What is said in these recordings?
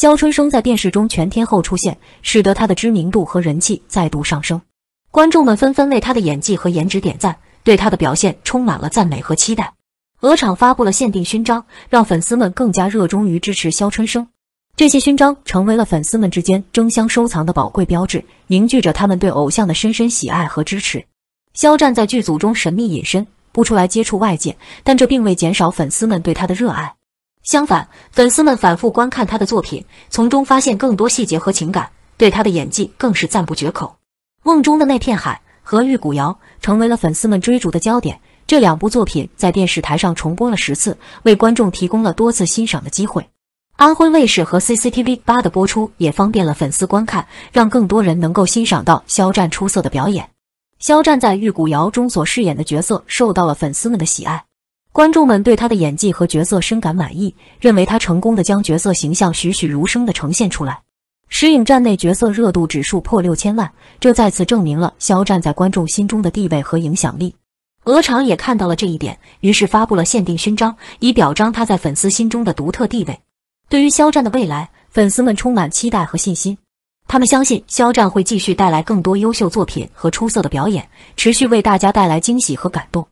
肖春生在电视中全天候出现，使得他的知名度和人气再度上升。观众们纷纷为他的演技和颜值点赞，对他的表现充满了赞美和期待。鹅厂发布了限定勋章，让粉丝们更加热衷于支持肖春生。这些勋章成为了粉丝们之间争相收藏的宝贵标志，凝聚着他们对偶像的深深喜爱和支持。肖战在剧组中神秘隐身，不出来接触外界，但这并未减少粉丝们对他的热爱。相反，粉丝们反复观看他的作品，从中发现更多细节和情感，对他的演技更是赞不绝口。《梦中的那片海》和《玉骨遥》成为了粉丝们追逐的焦点。这两部作品在电视台上重播了十次，为观众提供了多次欣赏的机会。安徽卫视和 CCTV 八的播出也方便了粉丝观看，让更多人能够欣赏到肖战出色的表演。肖战在《玉骨遥》中所饰演的角色受到了粉丝们的喜爱。观众们对他的演技和角色深感满意，认为他成功地将角色形象栩栩如生地呈现出来。石影站内角色热度指数破六千万，这再次证明了肖战在观众心中的地位和影响力。鹅厂也看到了这一点，于是发布了限定勋章，以表彰他在粉丝心中的独特地位。对于肖战的未来，粉丝们充满期待和信心。他们相信肖战会继续带来更多优秀作品和出色的表演，持续为大家带来惊喜和感动。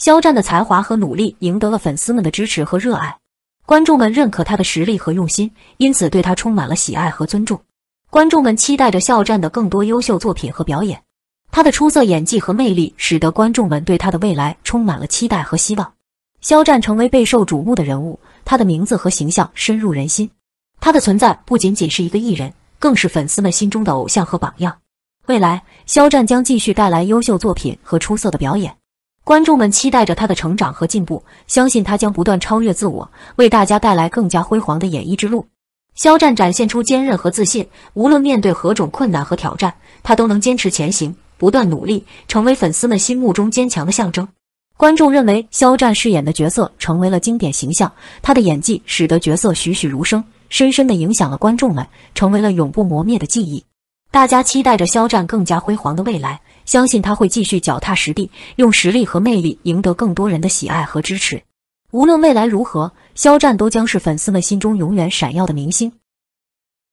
肖战的才华和努力赢得了粉丝们的支持和热爱，观众们认可他的实力和用心，因此对他充满了喜爱和尊重。观众们期待着肖战的更多优秀作品和表演，他的出色演技和魅力使得观众们对他的未来充满了期待和希望。肖战成为备受瞩目的人物，他的名字和形象深入人心。他的存在不仅仅是一个艺人，更是粉丝们心中的偶像和榜样。未来，肖战将继续带来优秀作品和出色的表演。观众们期待着他的成长和进步，相信他将不断超越自我，为大家带来更加辉煌的演艺之路。肖战展现出坚韧和自信，无论面对何种困难和挑战，他都能坚持前行，不断努力，成为粉丝们心目中坚强的象征。观众认为，肖战饰演的角色成为了经典形象，他的演技使得角色栩栩如生，深深的影响了观众们，成为了永不磨灭的记忆。大家期待着肖战更加辉煌的未来，相信他会继续脚踏实地，用实力和魅力赢得更多人的喜爱和支持。无论未来如何，肖战都将是粉丝们心中永远闪耀的明星。